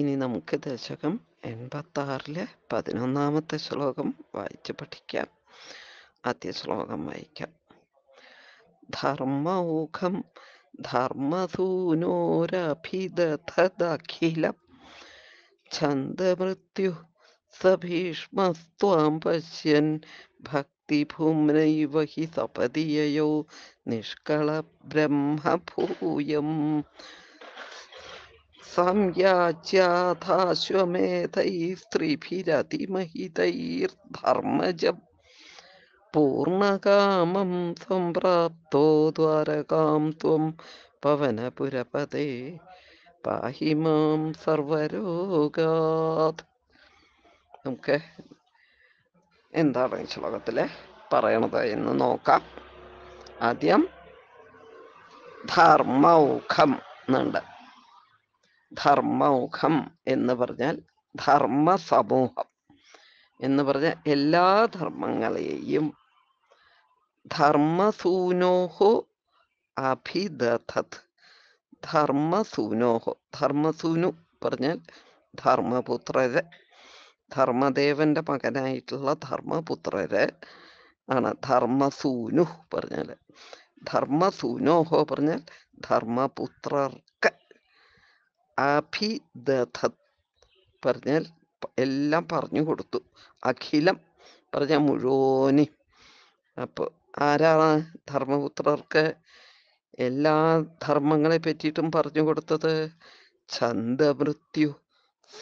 ഇനി നമുക്ക് ദശകം ആറിലെ പതിനൊന്നാമത്തെ ശ്ലോകം വായിച്ച് പഠിക്കാം ആദ്യ ശ്ലോകം വായിക്കാം ധർമ്മൗഖം ധർമ്മധൂനോരഭിദഖിലം ഛന്ദമൃത്യു സഭീഷ്മസ്ത്വാം പശ്യൻ ഭക്തിഭൂമ്നൈവ ഹി സപതിയയോ നിഷ്കള ബ്രഹ്മഭൂയം സംയാജ്യാഥാശ്വമേധൈസ്ത്രിഭിരതിമഹിതൈർധർമ്മജം പൂർണകാമം ത്വം പ്രാപ്തോ ദ്വാരകാം ത്വം പവനപുരപതേ പാഹി മാം സർവരോഗാത് നമുക്ക് എന്താണ് ഈ ശ്ലോകത്തിലെ പറയണത് എന്ന് നോക്കാം ആദ്യം ധർമ്മൗഖം എന്നുണ്ട് ധർമ്മമുഖം എന്ന് പറഞ്ഞാൽ ധർമ്മ സമൂഹം എന്ന് പറഞ്ഞാൽ എല്ലാ ധർമ്മങ്ങളെയും ധർമ്മസൂനോഹോ അഭിദത്ത് ധർമ്മസൂനോഹോ ധർമ്മസൂനു പറഞ്ഞാൽ ധർമ്മപുത്രര് ധർമ്മദേവന്റെ മകനായിട്ടുള്ള ധർമ്മപുത്രര് ആണ് ധർമ്മസൂനു പറഞ്ഞാൽ ധർമ്മസൂനോഹോ പറഞ്ഞാൽ ധർമ്മപുത്രർക്ക് അഭിദധത് പറഞ്ഞാൽ എല്ലാം പറഞ്ഞു കൊടുത്തു അഖിലം പറഞ്ഞ മുഴുവനും അപ്പോൾ ആരാണ് ധർമ്മപുത്രർക്ക് എല്ലാ ധർമ്മങ്ങളെ പറ്റിയിട്ടും പറഞ്ഞു കൊടുത്തത് ഛന്ദമൃത്യു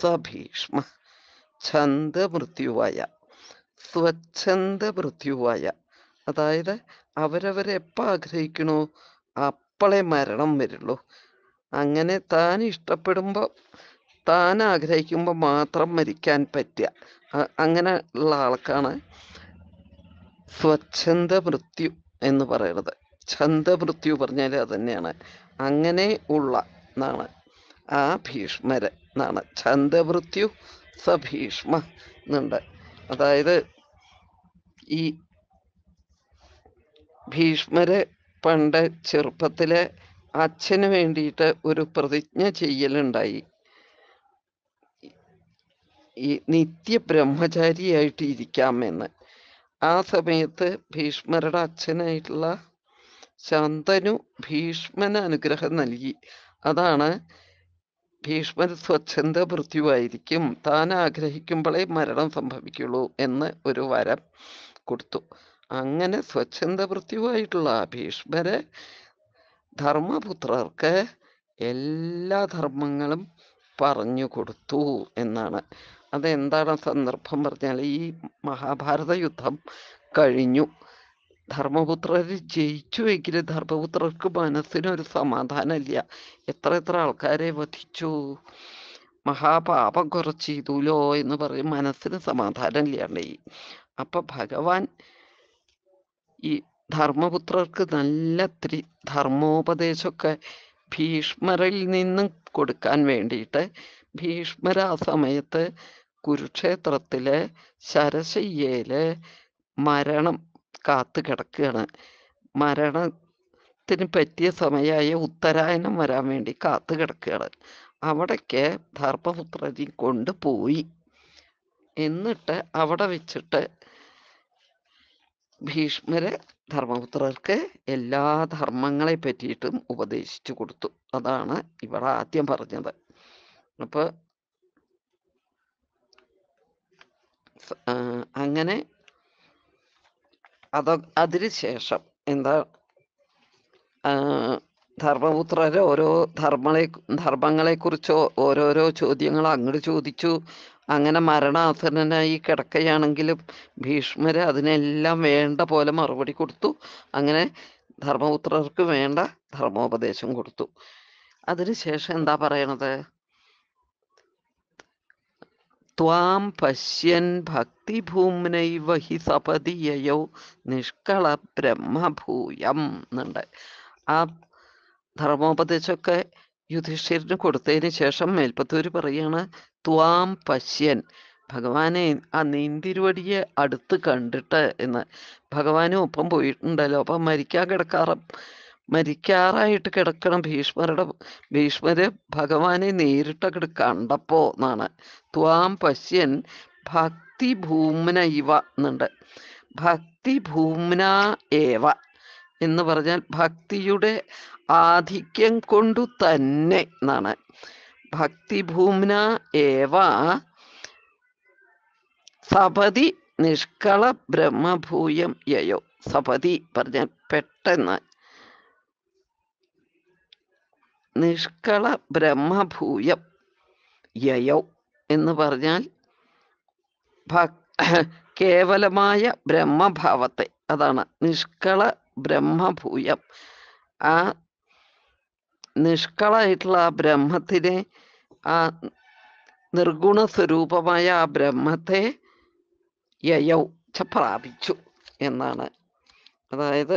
സഭീഷ്മ ഛന്ദമൃത്യുവായ സ്വച്ഛന്ദ മൃത്യുവായ അതായത് അവരവരെപ്പോൾ ആഗ്രഹിക്കണോ അപ്പളെ മരണം വരുള്ളൂ അങ്ങനെ താൻ ഇഷ്ടപ്പെടുമ്പോൾ താൻ ആഗ്രഹിക്കുമ്പോൾ മാത്രം മരിക്കാൻ പറ്റുക അങ്ങനെ ഉള്ള ആൾക്കാണ് സ്വച്ഛന്ത മൃത്യു എന്ന് പറയുന്നത് മൃത്യു പറഞ്ഞാൽ അത് തന്നെയാണ് അങ്ങനെ ഉള്ള എന്നാണ് ആ ഭീഷ്മര് എന്നാണ് മൃത്യു സഭീഷ്മ എന്നുണ്ട് അതായത് ഈ ഭീഷ്മര് പണ്ട് ചെറുപ്പത്തിലെ അച്ഛന് വേണ്ടിയിട്ട് ഒരു പ്രതിജ്ഞ ചെയ്യലുണ്ടായി ഈ നിത്യ ബ്രഹ്മചാരിയായിട്ട് ഇരിക്കാമെന്ന് ആ സമയത്ത് ഭീഷ്മരുടെ അച്ഛനായിട്ടുള്ള ശാന്തനു ഭീഷ്മന് അനുഗ്രഹം നൽകി അതാണ് ഭീഷ്മൻ സ്വച്ഛന്ത മൃത്യുവായിരിക്കും താൻ ആഗ്രഹിക്കുമ്പോഴേ മരണം സംഭവിക്കുള്ളൂ എന്ന് ഒരു വരം കൊടുത്തു അങ്ങനെ സ്വച്ഛന്ത മൃത്യുവായിട്ടുള്ള ഭീഷ്മരെ ധർമ്മപുത്രർക്ക് എല്ലാ ധർമ്മങ്ങളും പറഞ്ഞു കൊടുത്തു എന്നാണ് അതെന്താണ് സന്ദർഭം പറഞ്ഞാൽ ഈ മഹാഭാരത യുദ്ധം കഴിഞ്ഞു ധർമ്മപുത്രർ ജയിച്ചുവെങ്കിൽ ധർമ്മപുത്രർക്ക് മനസ്സിനൊരു സമാധാനമില്ല എത്ര എത്ര ആൾക്കാരെ വധിച്ചു മഹാപാപം കുറച്ച് ചെയ്തുലോ എന്ന് പറയും മനസ്സിന് സമാധാനം ഇല്ലാണ്ടായി അപ്പൊ ഭഗവാൻ ഈ ധർമ്മപുത്രർക്ക് നല്ല ത്രി ധർമ്മോപദേശമൊക്കെ ഭീഷ്മരിൽ നിന്നും കൊടുക്കാൻ വേണ്ടിയിട്ട് ഭീഷ്മര ആ സമയത്ത് കുരുക്ഷേത്രത്തിലെ ശരശയ്യയില് മരണം കാത്തു കിടക്കുകയാണ് മരണത്തിന് പറ്റിയ സമയമായ ഉത്തരായനം വരാൻ വേണ്ടി കാത്തു കിടക്കുകയാണ് അവിടേക്ക് ധർമ്മപുത്രനെ കൊണ്ടുപോയി എന്നിട്ട് അവിടെ വെച്ചിട്ട് ഭീഷ്മര ധർമ്മപുത്രർക്ക് എല്ലാ ധർമ്മങ്ങളെ പറ്റിയിട്ടും ഉപദേശിച്ചു കൊടുത്തു അതാണ് ഇവർ ആദ്യം പറഞ്ഞത് അപ്പോൾ അങ്ങനെ അത് അതിന് ശേഷം എന്താ ധർമ്മപുത്രരെ ഓരോ ധർമ്മങ്ങളെ ധർമ്മങ്ങളെക്കുറിച്ച് ഓരോരോ ചോദ്യങ്ങൾ അങ്ങോട്ട് ചോദിച്ചു അങ്ങനെ മരണാസനായി കിടക്കുകയാണെങ്കിലും ഭീഷ്മർ അതിനെല്ലാം വേണ്ട പോലെ മറുപടി കൊടുത്തു അങ്ങനെ ധർമ്മപുത്രർക്ക് വേണ്ട ധർമ്മോപദേശം കൊടുത്തു അതിനുശേഷം എന്താ പറയണത് ത്വാം പശ്യൻ ഭക്തിഭൂമനൈവഹി ഹി നിഷ്കള ബ്രഹ്മഭൂയം എന്നുണ്ട് ആ ധർമ്മോപദേശമൊക്കെ യുധിഷ്ഠിരന് കൊടുത്തതിന് ശേഷം മേൽപ്പത്തൂര് പറയാണ് ത്വാം പശ്യൻ ഭഗവാനെ ആ നീന്തിരുവടിയെ അടുത്ത് കണ്ടിട്ട് എന്ന് ഭഗവാനും ഒപ്പം പോയിട്ടുണ്ടല്ലോ അപ്പം മരിക്കാൻ കിടക്കാറ മരിക്കാറായിട്ട് കിടക്കണം ഭീഷ്മരുടെ ഭീഷ്മര് ഭഗവാനെ നേരിട്ട് കണ്ടപ്പോ എന്നാണ് ത്വാം പശ്യൻ ഭക്തി ഭൂമന ഇവ എന്നുണ്ട് ഭക്തി ഭൂമന ഏവ എന്ന് പറഞ്ഞാൽ ഭക്തിയുടെ ആധിക്യം കൊണ്ടു തന്നെ എന്നാണ് ഭക്തിഭൂമ്ന ഏവ സപതി നിഷ്കള ബ്രഹ്മഭൂയം യയോ സപതി പറഞ്ഞാൽ പെട്ടെന്ന് നിഷ്കള ബ്രഹ്മഭൂയം യയോ എന്ന് പറഞ്ഞാൽ ഭക് കേവലമായ ബ്രഹ്മഭാവത്തെ അതാണ് നിഷ്കള ബ്രഹ്മഭൂയം ആ നിഷ്കളായിട്ടുള്ള ആ ബ്രഹ്മത്തിനെ ആ നിർഗുണ സ്വരൂപമായ ആ ബ്രഹ്മത്തെ യയൗ ച പ്രാപിച്ചു എന്നാണ് അതായത്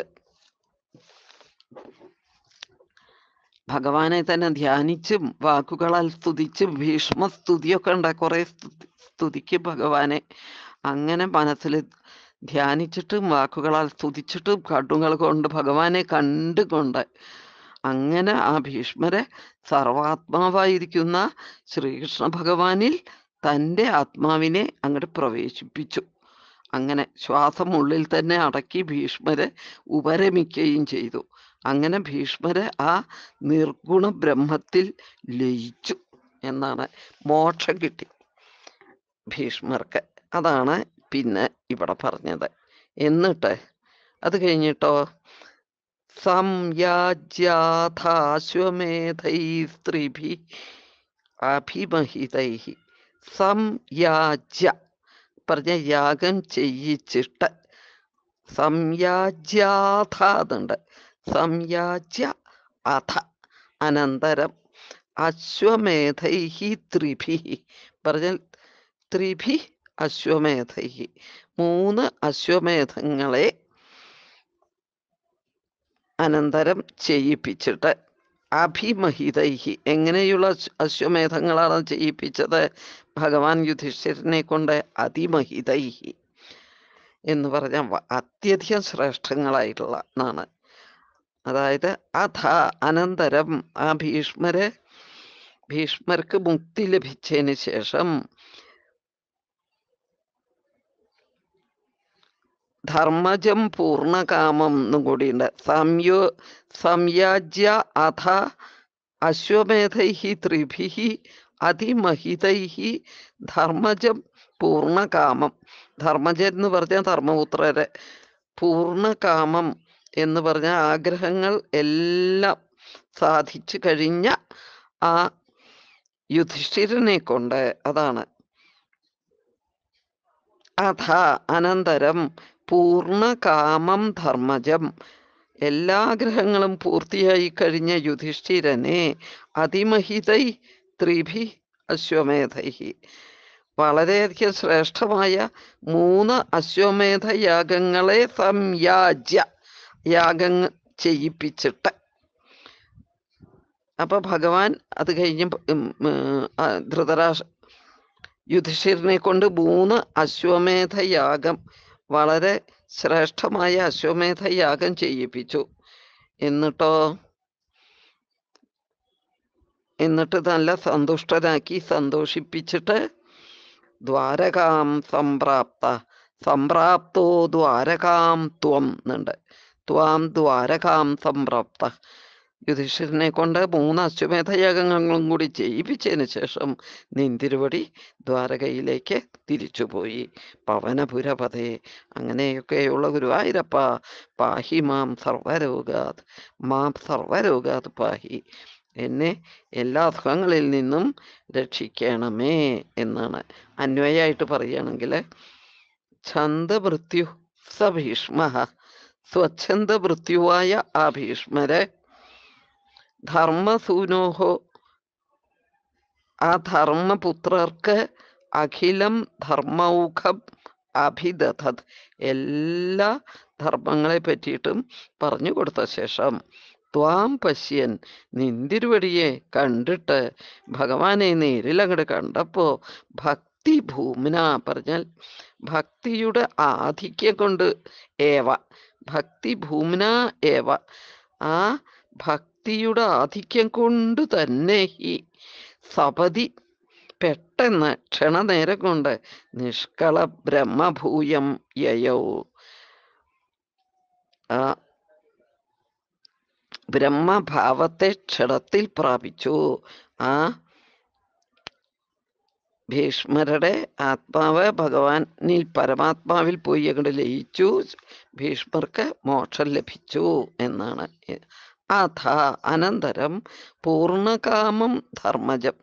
ഭഗവാനെ തന്നെ ധ്യാനിച്ചും വാക്കുകളാൽ സ്തുതിച്ചും ഭീഷ്മ സ്തുതിയൊക്കെ ഉണ്ട് കുറെ സ്തുതിക്കും ഭഗവാനെ അങ്ങനെ മനസ്സിൽ ധ്യാനിച്ചിട്ടും വാക്കുകളാൽ സ്തുതിച്ചിട്ടും കടുങ്ങൾ കൊണ്ട് ഭഗവാനെ കണ്ടുകൊണ്ട് അങ്ങനെ ആ ഭീഷ്മരെ സർവാത്മാവായിരിക്കുന്ന ശ്രീകൃഷ്ണ ഭഗവാനിൽ തൻ്റെ ആത്മാവിനെ അങ്ങോട്ട് പ്രവേശിപ്പിച്ചു അങ്ങനെ ശ്വാസം ഉള്ളിൽ തന്നെ അടക്കി ഭീഷ്മരെ ഉപരമിക്കുകയും ചെയ്തു അങ്ങനെ ഭീഷ്മരെ ആ നിർഗുണ ബ്രഹ്മത്തിൽ ലയിച്ചു എന്നാണ് മോക്ഷം കിട്ടി ഭീഷ്മർക്ക് അതാണ് പിന്നെ ഇവിടെ പറഞ്ഞത് എന്നിട്ട് അത് കഴിഞ്ഞിട്ടോ സംയാജ്യാഥാശ്വമേധൈസ്ത്രിഭി അഭിമഹിതൈ സംയാജ്യ പറഞ്ഞ യാഗം ചെയ്യിച്ചിട്ട് സംയാജ്യാഥ എന്നുണ്ട് സംയാജ്യ അഥ അനന്തരം അശ്വമേധൈഹി ത്രിഭി പറഞ്ഞാൽ ത്രിഭി അശ്വമേധൈഹി മൂന്ന് അശ്വമേധങ്ങളെ അനന്തരം ചെയ്യിപ്പിച്ചിട്ട് അഭിമഹിതൈഹി എങ്ങനെയുള്ള അശ്വമേധങ്ങളാണ് ചെയ്യിപ്പിച്ചത് ഭഗവാൻ യുധിഷ്ഠിരനെ കൊണ്ട് അതിമഹിതൈഹി എന്ന് പറഞ്ഞാൽ അത്യധികം ശ്രേഷ്ഠങ്ങളായിട്ടുള്ള എന്നാണ് അതായത് അധ അനന്തരം ആ ഭീഷ്മര് ഭീഷ്മർക്ക് മുക്തി ലഭിച്ചതിന് ശേഷം ധർമ്മജം പൂർണ്ണകാമം എന്നും കൂടിയുണ്ട് സംയോ സംയാജ്യ അധ അശ്വമേധൈ ത്രിഭി അതിമഹിതൈ ധർമ്മജം പൂർണ്ണകാമം ധർമ്മജൻ എന്ന് പറഞ്ഞാൽ ധർമ്മപുത്രരെ പൂർണ്ണകാമം എന്ന് പറഞ്ഞ ആഗ്രഹങ്ങൾ എല്ലാം സാധിച്ചു കഴിഞ്ഞ ആ യുധിഷ്ഠിരനെ കൊണ്ട് അതാണ് അഥ അനന്തരം പൂർണ്ണകാമം ധർമ്മജം എല്ലാ ഗ്രഹങ്ങളും പൂർത്തിയായി കഴിഞ്ഞ യുധിഷ്ഠിരനെ അതിമഹിതൈ ത്രിഭി അശ്വമേധൈ വളരെയധികം ശ്രേഷ്ഠമായ മൂന്ന് അശ്വമേധ യാഗങ്ങളെ സംയാജ്യ യാഗങ്ങൾ ചെയ്യിപ്പിച്ചിട്ട് അപ്പൊ ഭഗവാൻ അത് കഴിഞ്ഞ് ധൃതരാഷ് യുധിഷ്ഠിരനെ കൊണ്ട് മൂന്ന് അശ്വമേധ യാഗം വളരെ ശ്രേഷ്ഠമായ അശ്വമേധ യാഗം ചെയ്യിപ്പിച്ചു എന്നിട്ടോ എന്നിട്ട് നല്ല സന്തുഷ്ടനാക്കി സന്തോഷിപ്പിച്ചിട്ട് ദ്വാരകാം സംപ്രാപ്ത സംപ്രാപ്തോ ദ്വാരകാം ത്വം എന്നുണ്ട് ത്വാം ദ്വാരകാം സംപ്രാപ്ത യുധിഷ്ഠിരനെ കൊണ്ട് മൂന്ന് അശ്വമേധയാഗങ്ങളും കൂടി ചെയ്യിപ്പിച്ചതിന് ശേഷം നിന്തിരുവടി ദ്വാരകയിലേക്ക് തിരിച്ചുപോയി പവനപുരപഥേ അങ്ങനെയൊക്കെയുള്ള ഗുരുവായൂരപ്പ പാഹി മാം സർവരോഗാത് മാം സർവരോഗാത് പാഹി എന്നെ എല്ലാ അസുഖങ്ങളിൽ നിന്നും രക്ഷിക്കണമേ എന്നാണ് അന്വയായിട്ട് പറയുകയാണെങ്കിൽ മൃത്യു സഭീഷ്മ സ്വച്ഛന്ദ മൃത്യുവായ ആ ഭീഷ്മരെ ധർമ്മസൂനോഹോ ആ ധർമ്മപുത്രർക്ക് അഖിലം ധർമ്മൗഖം അഭിദധത് എല്ലാ ധർമ്മങ്ങളെ പറ്റിയിട്ടും പറഞ്ഞു കൊടുത്ത ശേഷം ത്വാം പശ്യൻ നിന്തിരുവടിയെ കണ്ടിട്ട് ഭഗവാനെ നേരിലങ്ങോട്ട് കണ്ടപ്പോൾ ഭക്തി ഭൂമിന പറഞ്ഞാൽ ഭക്തിയുടെ ആധിക്യം കൊണ്ട് ഏവ ഭക്തി ഭൂമിന ഏവ ആ ഭക്തി ശക്തിയുടെ ആധിക്യം കൊണ്ട് തന്നെ ഈ സപതി പെട്ടെന്ന് ക്ഷണനേരം കൊണ്ട് നിഷ്കള ബ്രഹ്മഭൂയം യയോ ആ ബ്രഹ്മഭാവത്തെ ക്ഷണത്തിൽ പ്രാപിച്ചു ആ ഭീഷ്മരുടെ ആത്മാവ് ഭഗവാനിൽ പരമാത്മാവിൽ പോയി അങ്ങോട്ട് ലയിച്ചു ഭീഷ്മർക്ക് മോക്ഷം ലഭിച്ചു എന്നാണ് അഥ അനന്തരം പൂർണ്ണകാമം ധർമ്മജം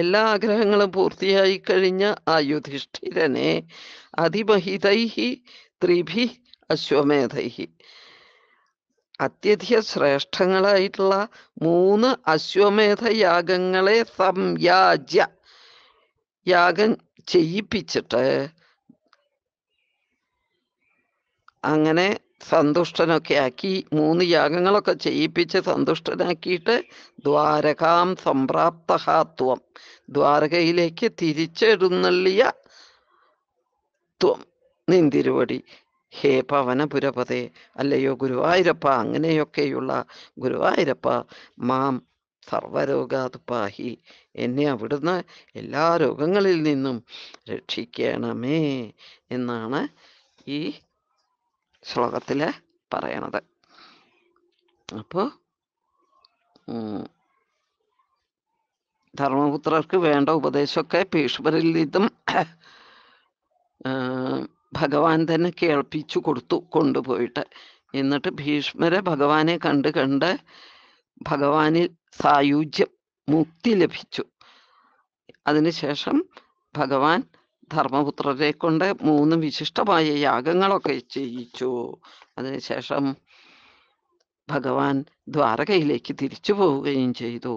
എല്ലാ ആഗ്രഹങ്ങളും പൂർത്തിയായി കഴിഞ്ഞ ആ യുധിഷ്ഠിരനെ അതിമഹിതൈഹി ത്രിഭി അശ്വമേധൈഹി അത്യധിക ശ്രേഷ്ഠങ്ങളായിട്ടുള്ള മൂന്ന് അശ്വമേധ യാഗങ്ങളെ സംയാജ്യ യാഗം ചെയ്യിപ്പിച്ചിട്ട് അങ്ങനെ സന്തുഷ്ടനൊക്കെ ആക്കി മൂന്ന് യാഗങ്ങളൊക്കെ ചെയ്യിപ്പിച്ച് സന്തുഷ്ടനാക്കിയിട്ട് ദ്വാരകാം സംപ്രാപ്തഹാത്വം ദ്വാരകയിലേക്ക് തിരിച്ചെഴുന്നള്ളിയ ത്വം നിന്തിരുവടി ഹേ പവനപുരപതേ അല്ലയോ ഗുരുവായൂരപ്പ അങ്ങനെയൊക്കെയുള്ള ഗുരുവായൂരപ്പ മാം സർവരോഗാത് പാഹി എന്നെ അവിടുന്ന് എല്ലാ രോഗങ്ങളിൽ നിന്നും രക്ഷിക്കണമേ എന്നാണ് ഈ ശ്ലോകത്തിൽ പറയണത് അപ്പോൾ ധർമ്മപുത്രർക്ക് വേണ്ട ഉപദേശമൊക്കെ ഭീഷ്മരിൽ നിന്നും ഭഗവാൻ തന്നെ കേൾപ്പിച്ചു കൊടുത്തു കൊണ്ടുപോയിട്ട് എന്നിട്ട് ഭീഷ്മരെ ഭഗവാനെ കണ്ട് കണ്ട് ഭഗവാനിൽ സായുജ്യം മുക്തി ലഭിച്ചു അതിനുശേഷം ഭഗവാൻ ധർമ്മപുത്രരെ കൊണ്ട് മൂന്ന് വിശിഷ്ടമായ യാഗങ്ങളൊക്കെ ചെയ്യിച്ചു അതിനുശേഷം ഭഗവാൻ ദ്വാരകയിലേക്ക് തിരിച്ചു പോവുകയും ചെയ്തു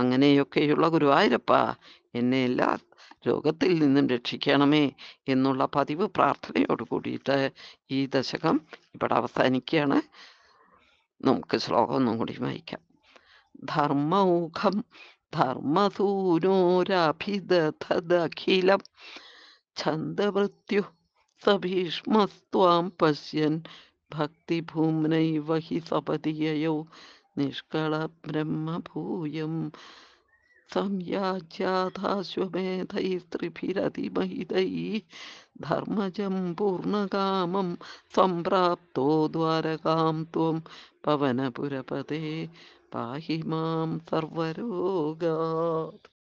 അങ്ങനെയൊക്കെയുള്ള ഗുരുവായൂരപ്പ എന്നെ എല്ലാ രോഗത്തിൽ നിന്നും രക്ഷിക്കണമേ എന്നുള്ള പതിവ് പ്രാർത്ഥനയോട് കൂടിയിട്ട് ഈ ദശകം ഇവിടെ അവസാനിക്കുകയാണ് നമുക്ക് ശ്ലോകം ഒന്നും കൂടി വായിക്കാം ധർമ്മൗഖം ധർമ്മസൂനോരഭിദധദഖിലം छन्दवृत्युः सभीष्मस्त्वां पश्यन् भक्तिभूम्नैव हि सपदीय ययौ ब्रह्म भूय संयाज्याथाश्वमेधैस्त्रिभिरतिमहितैः धर्मज पूर्ण काम संप्राप्त त्वं पवनपुरपते पाहि मां सर्वरोगात्